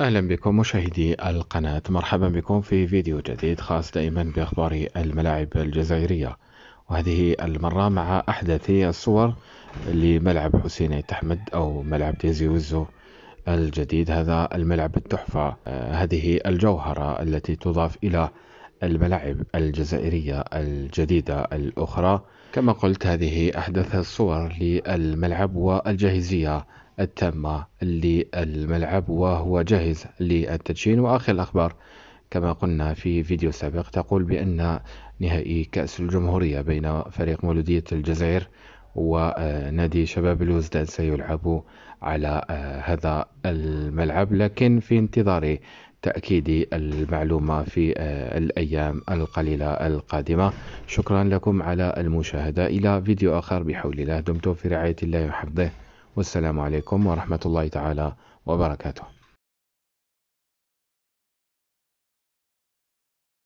أهلا بكم مشاهدي القناة مرحبا بكم في فيديو جديد خاص دائما بأخبار الملاعب الجزائرية وهذه المرة مع أحدث الصور لملعب حسين تحمد أو ملعب ديزي وزو الجديد هذا الملعب التحفة آه، هذه الجوهرة التي تضاف إلى الملاعب الجزائرية الجديدة الأخرى كما قلت هذه أحدث الصور للملعب والجاهزية التامة للملعب وهو جاهز للتدشين وآخر الأخبار كما قلنا في فيديو سابق تقول بأن نهائي كأس الجمهورية بين فريق مولودية الجزائر ونادي شباب الوزدان سيلعب على آه، هذا الملعب لكن في انتظار تأكيد المعلومة في آه، الأيام القليلة القادمة شكرا لكم على المشاهدة إلى فيديو آخر بحول الله دمتم في رعاية الله وحفظه والسلام عليكم ورحمة الله تعالى وبركاته